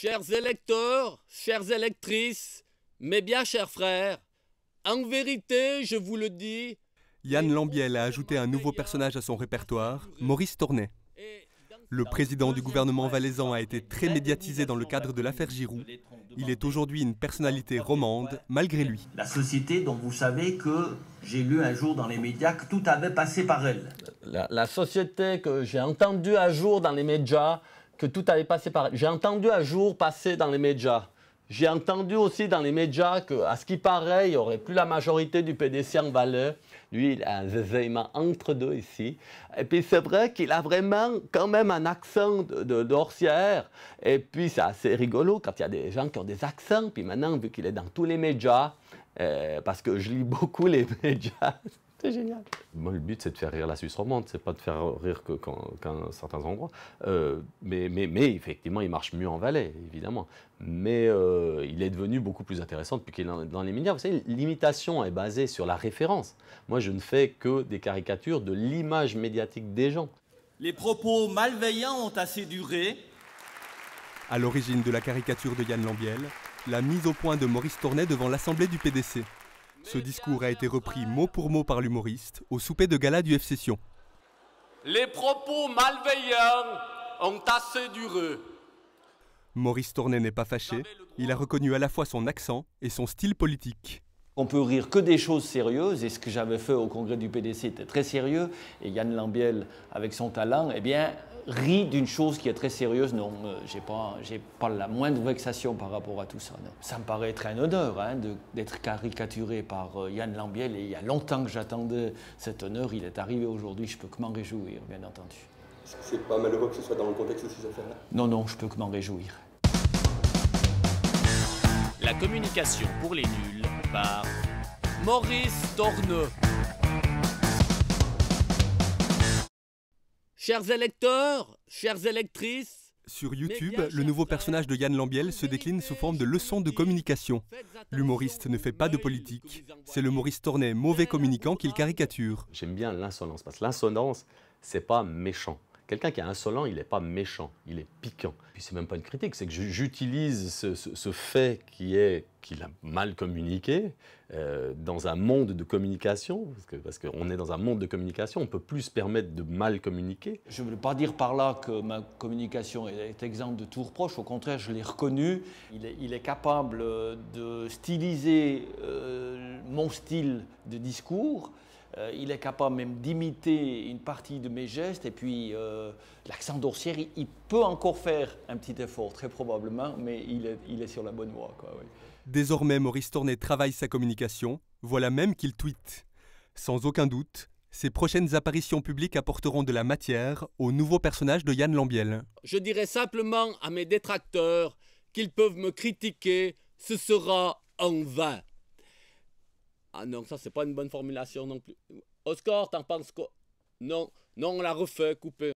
Chers électeurs, chères électrices, mes bien chers frères, en vérité, je vous le dis. Yann Lambiel a ajouté un nouveau personnage à son répertoire, Maurice Tournet. Le président du gouvernement valaisan a été très médiatisé dans le cadre de l'affaire Giroud. Il est aujourd'hui une personnalité romande, malgré lui. La société dont vous savez que j'ai lu un jour dans les médias que tout avait passé par elle. la société que j'ai entendue un jour dans les médias, que tout allait passer par. J'ai entendu un jour passer dans les médias. J'ai entendu aussi dans les médias qu'à ce qui paraît, il n'y aurait plus la majorité du PDC en valeur. Lui, il a un entre deux ici. Et puis c'est vrai qu'il a vraiment quand même un accent de, dorsière. Et puis c'est assez rigolo quand il y a des gens qui ont des accents. Puis maintenant, vu qu'il est dans tous les médias, euh, parce que je lis beaucoup les médias. C'est génial. Moi, le but, c'est de faire rire la Suisse romande, c'est pas de faire rire que quand, certains endroits. Euh, mais, effectivement, il marche mieux en Valais, évidemment. Mais euh, il est devenu beaucoup plus intéressant depuis qu'il est dans les médias. Vous savez, l'imitation est basée sur la référence. Moi, je ne fais que des caricatures de l'image médiatique des gens. Les propos malveillants ont assez duré. À l'origine de la caricature de Yann Lambiel, la mise au point de Maurice Tournet devant l'Assemblée du PDC. Ce discours a été repris mot pour mot par l'humoriste au souper de gala du FC Sion. Les propos malveillants ont assez duré. Maurice Tournet n'est pas fâché, il a reconnu à la fois son accent et son style politique. On peut rire que des choses sérieuses, et ce que j'avais fait au congrès du PDC était très sérieux, et Yann Lambiel, avec son talent, eh bien, rit d'une chose qui est très sérieuse, non, euh, j'ai pas, la moindre vexation par rapport à tout ça. Non. Ça me paraît être un honneur d'être caricaturé par euh, Yann Lambiel et il y a longtemps que j'attendais cet honneur, il est arrivé aujourd'hui, je peux que m'en réjouir, bien entendu. C'est pas malheureux que ce soit dans le contexte de ces affaires Non, non, je peux que m'en réjouir. La communication pour les nuls par Maurice Dornot. Chers électeurs, chères électrices, sur YouTube, le nouveau personnage de Yann Lambiel se décline sous forme de leçons de communication. L'humoriste ne fait pas de politique. C'est le Maurice Tornet, mauvais communicant, qu'il caricature. J'aime bien l'insolence parce que l'insonance, c'est pas méchant. Quelqu'un qui est insolent, il n'est pas méchant, il est piquant. Puis c'est même pas une critique, c'est que j'utilise ce, fait qui est qu'il a mal communiqué euh, dans un monde de communication, parce qu'on est dans un monde de communication, on peut plus se permettre de mal communiquer. Je ne veux pas dire par là que ma communication est exempte de tout reproche, au contraire, je l'ai reconnu. Il est, capable de styliser euh, mon style de discours, euh, il est capable même d'imiter une partie de mes gestes et puis euh, l'accent dorsière, il, peut encore faire un petit effort, très probablement, mais il est, sur la bonne voie. Désormais, Maurice Tornet travaille sa communication, voilà même qu'il tweete. Sans aucun doute, ses prochaines apparitions publiques apporteront de la matière au nouveau personnage de Yann Lambiel. Je dirais simplement à mes détracteurs qu'ils peuvent me critiquer, ce sera en vain. Ah non, ça, c'est pas une bonne formulation non plus. score, t'en penses quoi Non, non, on la refait, coupé.